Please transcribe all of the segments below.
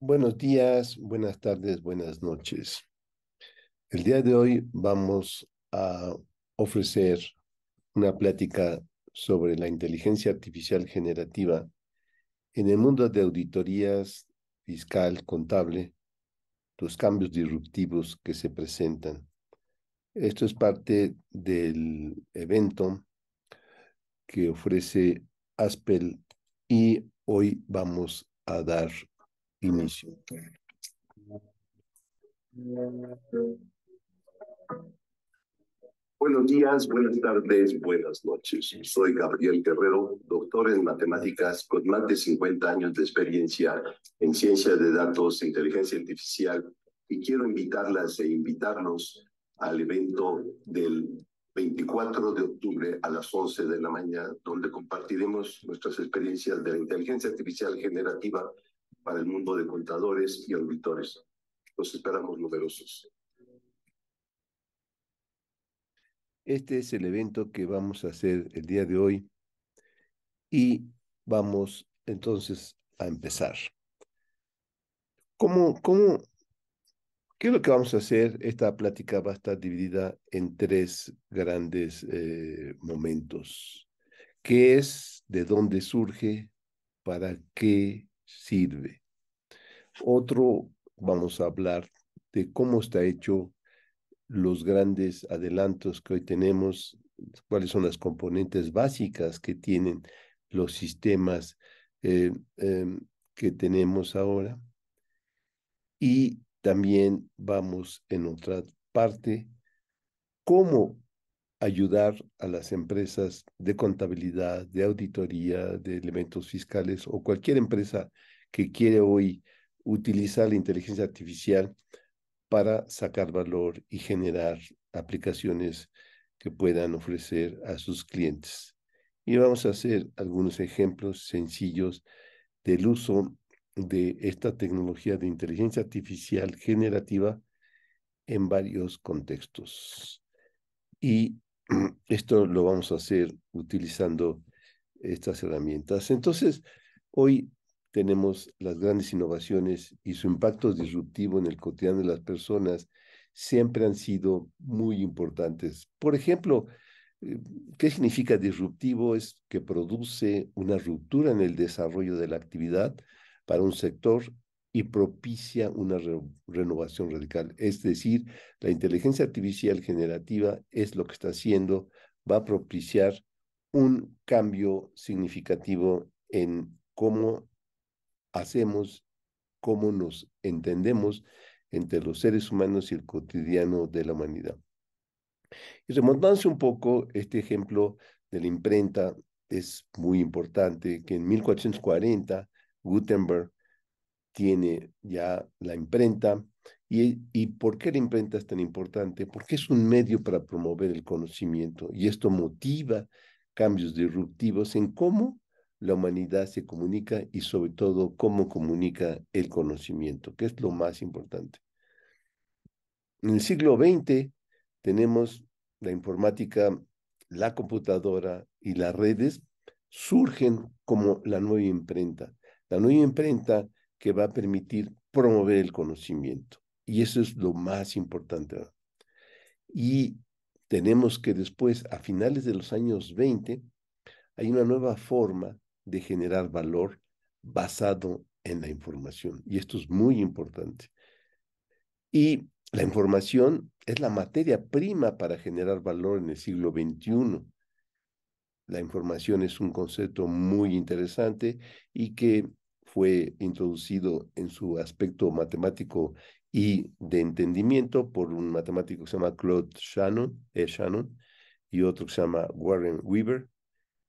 Buenos días, buenas tardes, buenas noches. El día de hoy vamos a ofrecer una plática sobre la inteligencia artificial generativa en el mundo de auditorías fiscal, contable, los cambios disruptivos que se presentan. Esto es parte del evento que ofrece Aspel y hoy vamos a dar Inicio. Buenos días, buenas tardes, buenas noches. Soy Gabriel Guerrero, doctor en matemáticas con más de 50 años de experiencia en ciencia de datos, e inteligencia artificial, y quiero invitarlas e invitarnos al evento del 24 de octubre a las 11 de la mañana, donde compartiremos nuestras experiencias de la inteligencia artificial generativa para el mundo de contadores y auditores. Los esperamos numerosos. Este es el evento que vamos a hacer el día de hoy y vamos entonces a empezar. ¿Cómo, cómo, qué es lo que vamos a hacer? Esta plática va a estar dividida en tres grandes eh, momentos. ¿Qué es? ¿De dónde surge? ¿Para qué? sirve. Otro, vamos a hablar de cómo está hecho los grandes adelantos que hoy tenemos, cuáles son las componentes básicas que tienen los sistemas eh, em, que tenemos ahora. Y también vamos en otra parte, cómo ayudar a las empresas de contabilidad, de auditoría, de elementos fiscales o cualquier empresa que quiere hoy utilizar la inteligencia artificial para sacar valor y generar aplicaciones que puedan ofrecer a sus clientes. Y vamos a hacer algunos ejemplos sencillos del uso de esta tecnología de inteligencia artificial generativa en varios contextos. Y Esto lo vamos a hacer utilizando estas herramientas. Entonces, hoy tenemos las grandes innovaciones y su impacto disruptivo en el cotidiano de las personas siempre han sido muy importantes. Por ejemplo, eh, ¿qué significa disruptivo? Es que produce una ruptura en el desarrollo de la actividad para un sector y propicia una renovación radical. Es decir, la inteligencia artificial generativa es lo que está haciendo, va a propiciar un cambio significativo en cómo hacemos, cómo nos entendemos entre los seres humanos y el cotidiano de la humanidad. Y remontándose un poco, este ejemplo de la imprenta es muy importante, que en 1440 Gutenberg tiene ya la imprenta. Y, ¿Y por qué la imprenta es tan importante? Porque es un medio para promover el conocimiento y esto motiva cambios disruptivos en cómo la humanidad se comunica y sobre todo cómo comunica el conocimiento, que es lo más importante. En el siglo XX tenemos la informática, la computadora y las redes surgen como la nueva imprenta. La nueva imprenta que va a permitir promover el conocimiento. Y eso es lo más importante. Y tenemos que después, a finales de los años 20, hay una nueva forma de generar valor basado en la información. Y esto es muy importante. Y la información es la materia prima para generar valor en el siglo XXI. La información es un concepto muy interesante y que fue introducido en su aspecto matemático y de entendimiento por un matemático que se llama Claude Shannon, e. Shannon y otro que se llama Warren Weaver.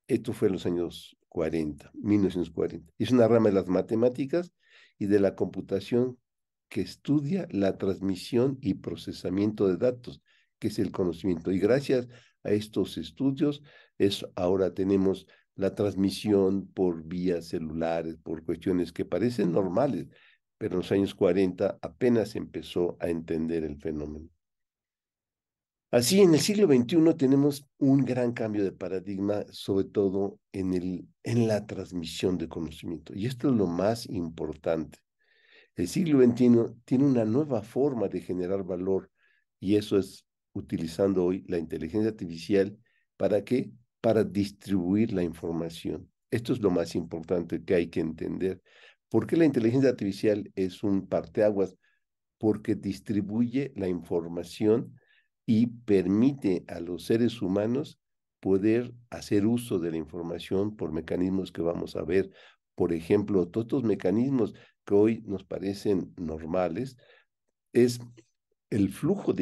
Esto fue en los años 40, 1940. Es una rama de las matemáticas y de la computación que estudia la transmisión y procesamiento de datos, que es el conocimiento. Y gracias a estos estudios es ahora tenemos la transmisión por vías celulares, por cuestiones que parecen normales, pero en los años 40 apenas empezó a entender el fenómeno. Así, en el siglo XXI tenemos un gran cambio de paradigma, sobre todo en, el, en la transmisión de conocimiento. Y esto es lo más importante. El siglo XXI tiene una nueva forma de generar valor y eso es utilizando hoy la inteligencia artificial para que para distribuir la información. Esto es lo más importante que hay que entender. ¿Por qué la inteligencia artificial es un parteaguas? Porque distribuye la información y permite a los seres humanos poder hacer uso de la información por mecanismos que vamos a ver. Por ejemplo, todos estos mecanismos que hoy nos parecen normales es el flujo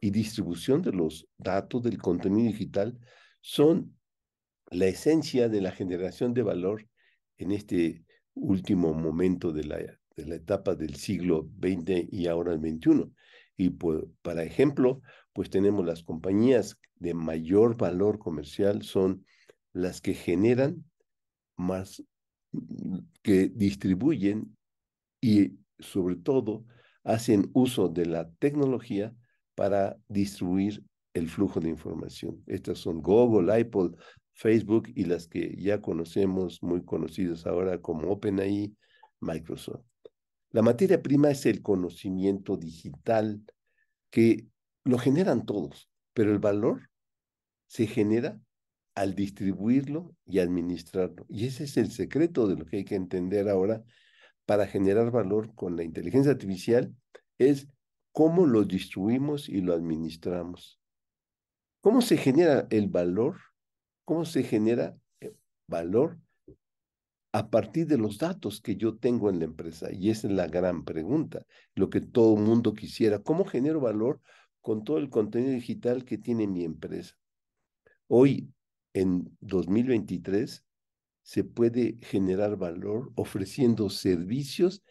y distribución de los datos del contenido digital son la esencia de la generación de valor en este último momento de la, de la etapa del siglo XX y ahora el XXI. Y por, para ejemplo, pues tenemos las compañías de mayor valor comercial son las que generan más, que distribuyen y sobre todo hacen uso de la tecnología para distribuir el flujo de información. Estas son Google, Apple, Facebook y las que ya conocemos, muy conocidas ahora como OpenAI, Microsoft. La materia prima es el conocimiento digital que lo generan todos, pero el valor se genera al distribuirlo y administrarlo. Y ese es el secreto de lo que hay que entender ahora para generar valor con la inteligencia artificial, es cómo lo distribuimos y lo administramos. ¿Cómo se genera el valor? ¿Cómo se genera eh, valor a partir de los datos que yo tengo en la empresa? Y esa es la gran pregunta, lo que todo mundo quisiera. ¿Cómo genero valor con todo el contenido digital que tiene mi empresa? Hoy, en 2023, se puede generar valor ofreciendo servicios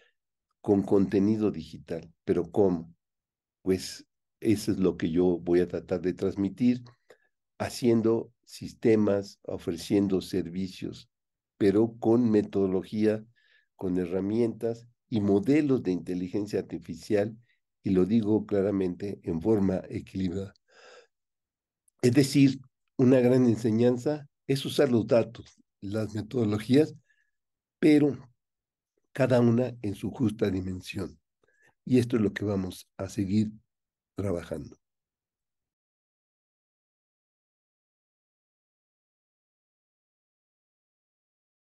con contenido digital. ¿Pero cómo? Pues eso es lo que yo voy a tratar de transmitir, haciendo sistemas, ofreciendo servicios, pero con metodología, con herramientas y modelos de inteligencia artificial, y lo digo claramente, en forma equilibrada. Es decir, una gran enseñanza es usar los datos, las metodologías, pero cada una en su justa dimensión. Y esto es lo que vamos a seguir trabajando.